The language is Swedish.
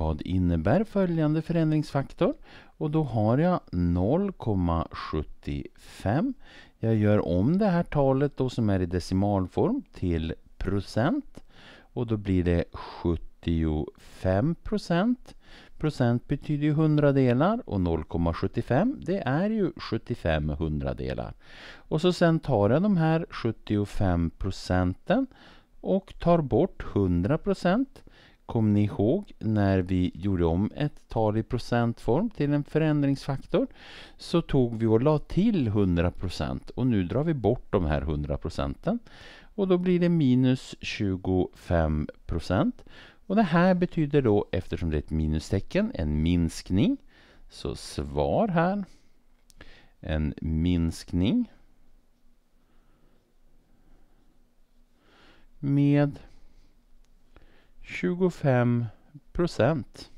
Vad innebär följande förändringsfaktor? Och då har jag 0,75. Jag gör om det här talet då som är i decimalform till procent. Och då blir det 75 procent. Procent betyder ju hundradelar och 0,75 det är ju 75 hundradelar. Och så sen tar jag de här 75 procenten och tar bort 100 procent Kommer ni ihåg när vi gjorde om ett tal i procentform till en förändringsfaktor så tog vi och la till 100 och nu drar vi bort de här 100 procenten och då blir det minus 25 procent. Och det här betyder då, eftersom det är ett minustecken, en minskning. Så svar här, en minskning med 25 procent.